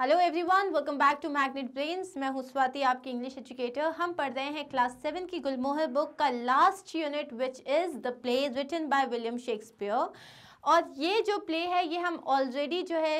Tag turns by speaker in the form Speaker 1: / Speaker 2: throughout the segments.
Speaker 1: Hello everyone welcome back to magnet brains मैं हूं स्वाति आपकी इंग्लिश एजुकेटर हम पढ़ रहे हैं क्लास सेवन की गुलमोहर बुक का last unit which is the play written by William Shakespeare और ये जो प्ले है ये हम ऑलरेडी जो है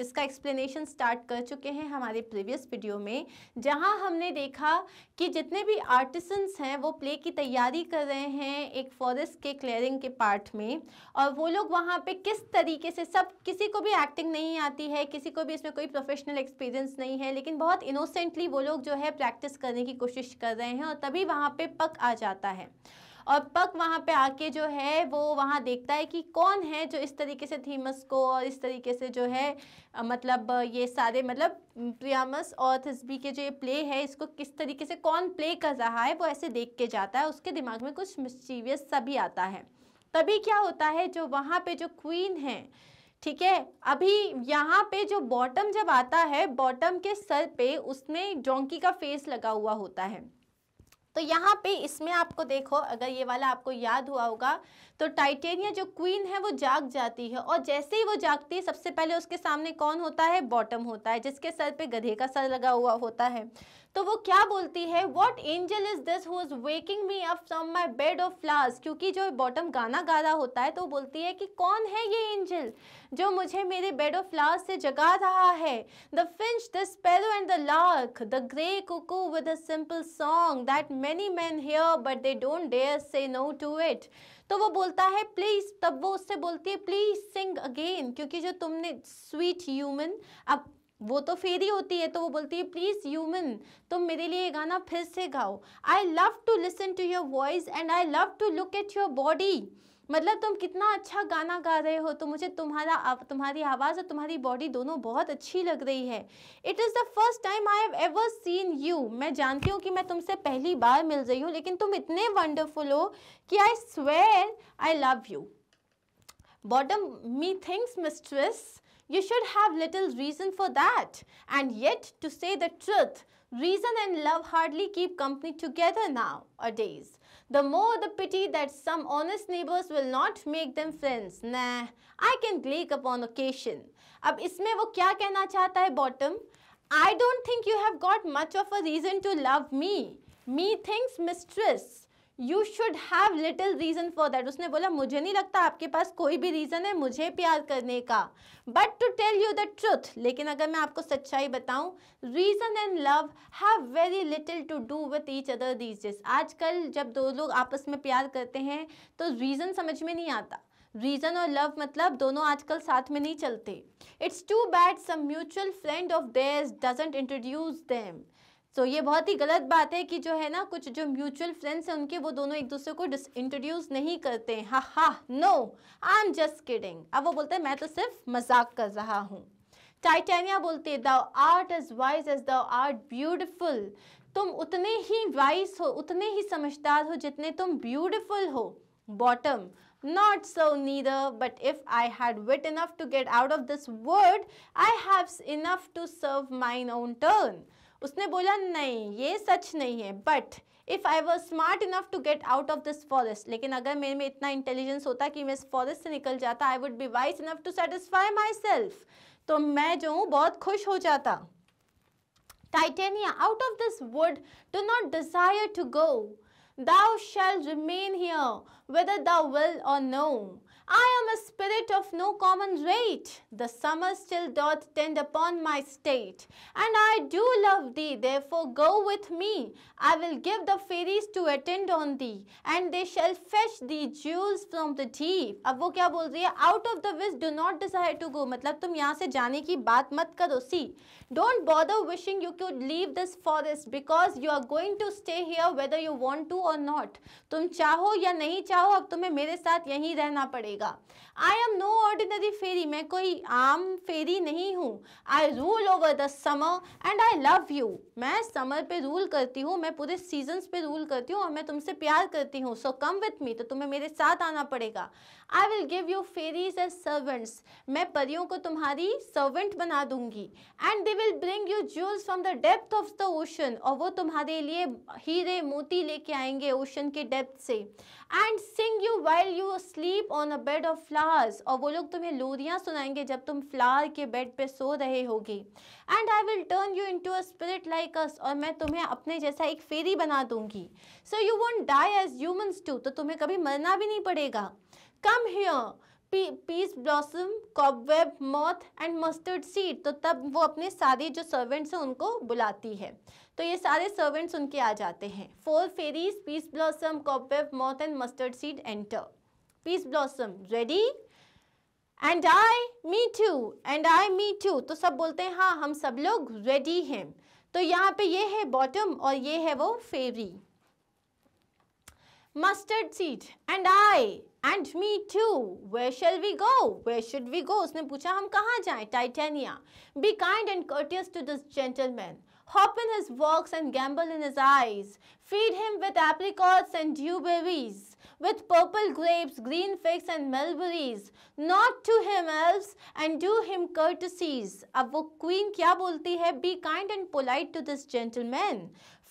Speaker 1: इसका एक्सप्लेनेशन स्टार्ट कर चुके हैं हमारे प्रीवियस वीडियो में जहां हमने देखा कि जितने भी आर्टिसंस हैं वो प्ले की तैयारी कर रहे हैं एक फॉरेस्ट के क्लियरिंग के पार्ट में और वो लोग वहां पे किस तरीके से सब किसी को भी एक्टिंग नहीं आती है किसी को भी इसमें कोई प्रोफेशनल एक्सपीरियंस नहीं है लेकिन बहुत इनोसेंटली वो लोग जो है प्रैक्टिस करने की कोशिश कर रहे हैं और तभी वहाँ पर पक आ जाता है और पक वहाँ पे आके जो है वो वहाँ देखता है कि कौन है जो इस तरीके से थीमस को और इस तरीके से जो है मतलब ये सारे मतलब प्रियामस और थस्बी के जो ये प्ले है इसको किस तरीके से कौन प्ले कर रहा है वो ऐसे देख के जाता है उसके दिमाग में कुछ मिस्चीवियस सा भी आता है तभी क्या होता है जो वहाँ पर जो क्वीन है ठीक है अभी यहाँ पे जो बॉटम जब आता है बॉटम के सर पे उसमें जोंकी का फेस लगा हुआ होता है तो यहाँ पे इसमें आपको देखो अगर ये वाला आपको याद हुआ होगा तो टाइटेनिया जो क्वीन है वो जाग जाती है और जैसे ही वो जागती है सबसे पहले उसके सामने कौन होता है बॉटम होता है जिसके सर पे गधे का सर लगा हुआ होता है तो वो क्या बोलती है what angel is this who is waking me up from my bed of flowers क्योंकि जो बॉटम गाना गा रहा होता है तो बोलती है कि कौन है ये एंजल जो मुझे मेरे बेड ऑफ फ्लावर्स से जगा रहा है the finch the sparrow and the lark the grey cuckoo with a simple song that many man hear but they don't dare say no to it तो वो बोलता है प्लीज़ तब वो उससे बोलती है प्लीज़ सिंग अगेन क्योंकि जो तुमने स्वीट ह्यूमन अब वो तो फेरी होती है तो वो बोलती है प्लीज़ ह्यूमन तुम मेरे लिए गाना फिर से गाओ I love to listen to your voice and I love to look at your body मतलब तुम कितना अच्छा गाना गा रहे हो तो मुझे तुम्हारा तुम्हारी आवाज़ और तुम्हारी बॉडी दोनों बहुत अच्छी लग रही है it is the first time I have ever seen you मैं जानती हूँ कि मैं तुमसे पहली बार मिल रही हूँ लेकिन तुम इतने वंडरफुल हो कि I swear I love you Bottom me thinks mistress have should reason for that and yet to say the truth reason and love hardly keep company together nowadays The more the pity that some honest neighbors will not make them friends. Nah, I can click upon occasion. Ab, isme wo kya कहना चाहता hai, bottom? I don't think you have got much of a reason to love me. Me thinks mistress. You should have little reason for that उसने बोला मुझे नहीं लगता आपके पास कोई भी रीज़न है मुझे प्यार करने का but to tell you the truth लेकिन अगर मैं आपको सच्चाई बताऊं reason and love have very little to do with each other these आज आजकल जब दो लोग आपस में प्यार करते हैं तो रीज़न समझ में नहीं आता रीज़न और लव मतलब दोनों आजकल साथ में नहीं चलते it's too bad some mutual friend of theirs doesn't introduce them तो ये बहुत ही गलत बात है कि जो है ना कुछ जो म्यूचुअल फ्रेंड्स हैं उनके वो दोनों एक दूसरे को इंट्रोड्यूस नहीं करते हैं हा हा no I am just kidding अब वो बोलते हैं मैं तो सिर्फ मजाक कर रहा हूँ टाइटेनिया बोलते the thou art as wise as thou art beautiful तुम उतने ही वाइज हो उतने ही समझदार हो जितने तुम ब्यूटिफुल हो Bottom not so neither but if I had wit enough to get out of this world I have enough to serve mine own turn उसने बोला नहीं ये सच नहीं है but if I was smart enough to get out of this forest लेकिन अगर मेरे में इतना इंटेलिजेंस होता कि मैं इस फॉरेस्ट से निकल जाता I would be wise enough to satisfy myself तो मैं जो हूँ बहुत खुश हो जाता Titania out of this wood do not desire to go thou shall remain here whether thou will or no I am a spirit of no common rate. The summer still doth tend upon my state. And I do love thee, therefore go with me. I will give the fairies to attend on thee, and they shall fetch thee jewels from the deep. अब वो क्या बोल रही है Out of the wish, do not desire to go. मतलब तुम यहाँ से जाने की बात मत करो See, don't bother wishing you could leave this forest because you are going to stay here whether you want to or not. तुम चाहो या नहीं चाहो अब तुम्हें मेरे साथ यहीं रहना पड़ेगा करेगा I am no ordinary fairy मैं कोई आम फेरी नहीं हूँ I rule over the summer and I love you मैं समर पे रूल करती हूँ मैं पूरे सीजन्स पे रूल करती हूँ और मैं तुमसे प्यार करती हूँ सो कम विथ मी तो तुम्हें मेरे साथ आना पड़ेगा I will give you fairies as servants मैं परियों को तुम्हारी सर्वेंट बना दूंगी and they will bring you jewels from the depth of the ocean और वो तुम्हारे लिए हीरे मोती लेके आएंगे ओशन के डेप्थ से and sing you while you sleep on a bed of flowers और वो लोग तुम्हें लोरियाँ सुनाएंगे जब तुम फ्लावर के बेड पे सो रहे होगे and I will turn you into a spirit like us और मैं तुम्हें अपने जैसा एक फेरी बना दूंगी so you won't die as humans too तो तुम्हें कभी मरना भी नहीं पड़ेगा come here Peaseblossom Cobweb Moth and Mustardseed तो तब वो अपने सारे जो सर्वेंट्स हैं उनको बुलाती है तो ये सारे सर्वेंट्स उनके आ जाते हैं four fairies Peaseblossom Cobweb Moth and Mustardseed enter Peaseblossom ready and I me too and I me too तो सब बोलते हैं हाँ हम सब लोग रेडी हैं तो यहाँ पे ये है बॉटम और ये है वो fairy Mustardseed and I and me too where shall we go where should we go उसने पूछा हम कहाँ जाएं Titania be kind and courteous to this gentleman hop in his walks and gamble in his eyes. Feed him with apricots and dewberries, with purple grapes, green figs and mulberries. Not to him else and do him courtesies. अब वो queen क्या बोलती है? Be kind and polite to this gentleman.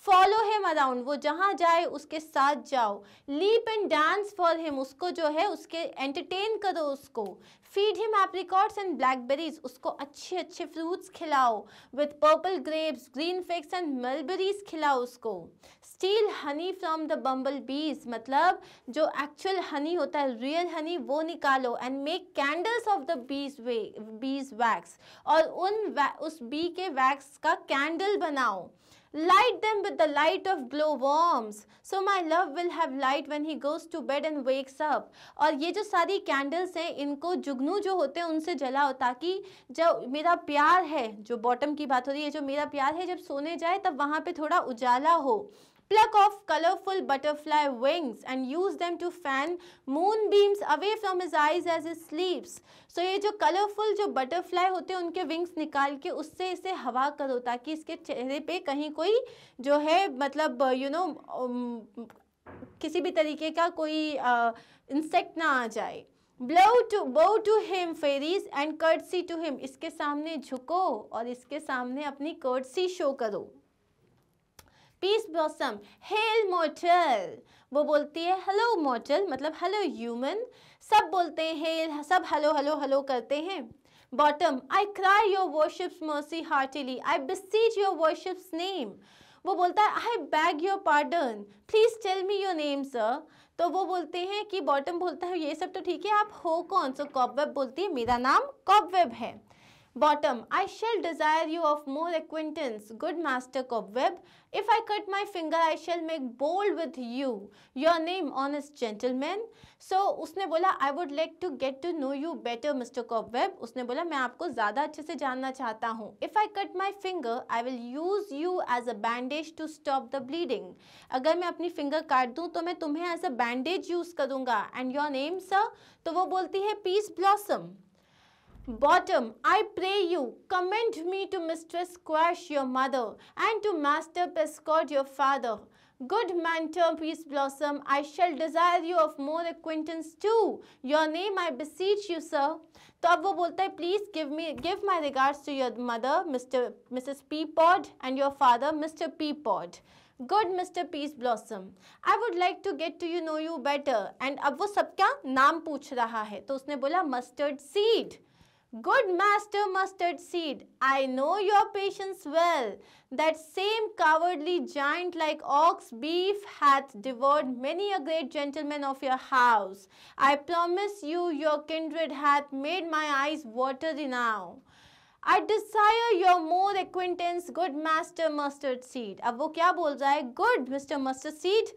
Speaker 1: Follow him around वो जहाँ जाए उसके साथ जाओ leap and dance for him उसको जो है उसके एंटरटेन करो उसको feed him apricots and blackberries उसको अच्छे अच्छे फ्रूट्स खिलाओ with purple grapes green figs and mulberries खिलाओ उसको steal honey from the bumblebees मतलब जो एक्चुअल हनी होता है रियल हनी वो निकालो and make candles of the bees वे बीज वैक्स और उन उस बी के वैक्स का कैंडल बनाओ Light them with the light of glow worms So my love will have light when he goes to bed and wakes up. aur ye jo sari candles hain inko jugnu jo hote hain unse jalao taki जब mera pyar hai jo bottom ki baat ho rahi hai jo mera pyar hai jab sone jaye tab wahan pe thoda ujala ho pluck off colorful butterfly wings and use them to fan moonbeams away from his eyes as he sleeps. So ye jo colorful jo butterfly hote hain unke wings nikal ke usse ise hawa karo taki iske chehre pe kahin koi jo hai matlab you know um, किसी भी तरीके का कोई insect uh, ना आ जाए blow to bow to him fairies and curtsy to him इसके सामने झुको और इसके सामने अपनी कर्टसी शो करो पीस ब्लॉसम हेल मोटल वो बोलती है हेलो मोटल मतलब हेलो ह्यूमन सब बोलते हैं हेल सब हेलो हेलो हेलो करते हैं Bottom I cry your worships mercy heartily I beseech your worships name वो बोलता है I beg your pardon please tell me your name sir तो वो बोलते हैं कि बॉटम बोलता है ये सब तो ठीक है आप हो कौन सो तो कॉपवेब बोलती है मेरा नाम कॉपवेब है Bottom, I shall desire you of more acquaintance, good master cobweb. If I cut my finger, I shall make bold with you. Your name, honest gentleman. So, उसने बोला I would like to get to know you better, Mr. Cobweb. उसने बोला मैं आपको ज़्यादा अच्छे से जानना चाहता हूँ If I cut my finger, I will use you as a bandage to stop the bleeding. अगर मैं अपनी फिंगर काट दूँ तो मैं तुम्हें as a bandage यूज़ करूँगा And your name, sir? तो वो बोलती है Peace Blossom. Bottom, I pray you, commend me to Mistress squash your mother, and to Master Pescod your father. Good man term peace blossom, I shall desire you of more acquaintance too. Your name I beseech you, sir. तो अब वो बोलता है please give me give my regards to your mother mister Mrs pea pod and your father mister pea pod good mister piece blossom I would like to get to you know you better and अब वो सब क्या नाम पूछ रहा है तो उसने बोला mustard seed Good master mustard seed, I know your patience well. That same cowardly giant like ox beef hath devoured many a great gentleman of your house. I promise you your kindred hath made my eyes water now. I desire your more acquaintance good master mustard seed अब वो क्या बोल रहा है good mister mustard seed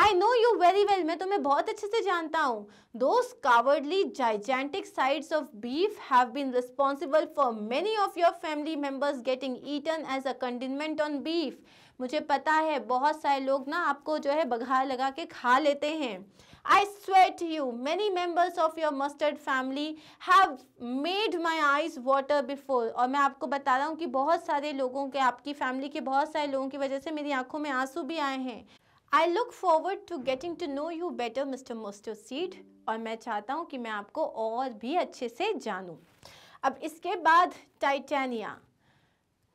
Speaker 1: I know you very well मैं तुम्हें बहुत अच्छे से जानता हूँ those cowardly gigantic sides of beef have been responsible for many of your family members getting eaten as a containment on beef मुझे पता है बहुत सारे लोग ना आपको जो है बघार लगा के खा लेते हैं I swear to you, many members of your mustard family have made my eyes water before. और मैं आपको बता रहा हूँ कि बहुत सारे लोगों के आपकी फैमिली के बहुत सारे लोगों की वजह से मेरी आंखों में आंसू भी आए हैं I look forward to getting to know you better mister mustard Seed. और मैं चाहता हूँ कि मैं आपको और भी अच्छे से जानूँ अब इसके बाद Titania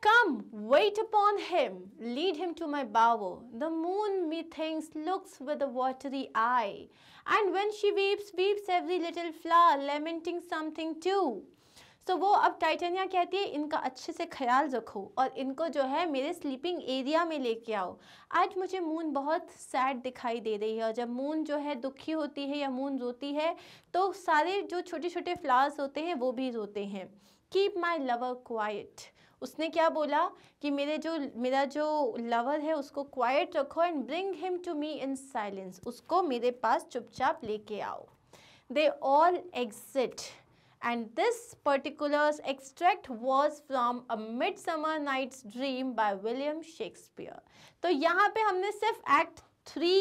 Speaker 1: Come, wait upon him, lead him to my bower. The moon, methinks, looks with a watery eye. And when she weeps, weeps every little flower, lamenting something too. So so, वो अब titania कहती है इनका अच्छे से ख्याल रखो और इनको जो है मेरे स्लीपिंग एरिया में लेके आओ आज मुझे मून बहुत सैड दिखाई दे रही है और जब मून जो है दुखी होती है या मून रोती है तो सारे जो छोटे छोटे फ्लावर्स होते हैं वो भी रोते हैं कीप माई लवर क्वाइट उसने क्या बोला कि मेरे जो मेरा जो लवर है उसको क्वाइट रखो and bring him to me in silence उसको मेरे पास चुपचाप लेके आओ they all exit and this particular extract was from A Midsummer Night's Dream by William Shakespeare. तो यहाँ पे हमने सिर्फ एक्ट थ्री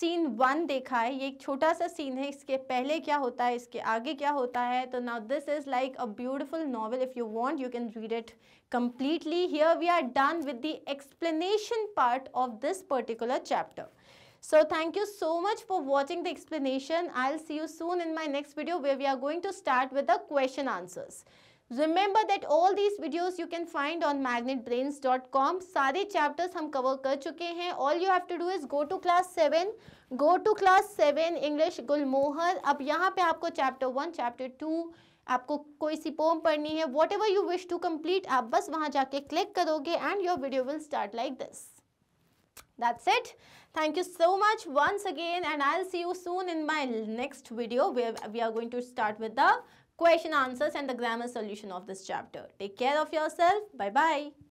Speaker 1: सीन वन देखा है ये एक छोटा सा सीन है इसके पहले क्या होता है इसके आगे क्या होता है तो now this is like a beautiful novel if you want you can read it completely here we are done with the explanation part of this particular chapter so thank you so much for watching the explanation i'll see you soon in my next video where we are going to start with the question answers remember that all these videos you can find on dot com सारे chapters हम cover कर चुके हैं all you have to do is go to class seven go to class seven English Gulmohar अब यहाँ पे आपको chapter one chapter two आपको कोई सी पोम पढ़नी है whatever you wish to complete आप बस वहाँ जाके क्लिक करोगे and your video will start like this That's it. Thank you so much once again and I'll see you soon in my next video where we are going to start with the question answers and the grammar solution of this chapter. Take care of yourself. Bye-bye.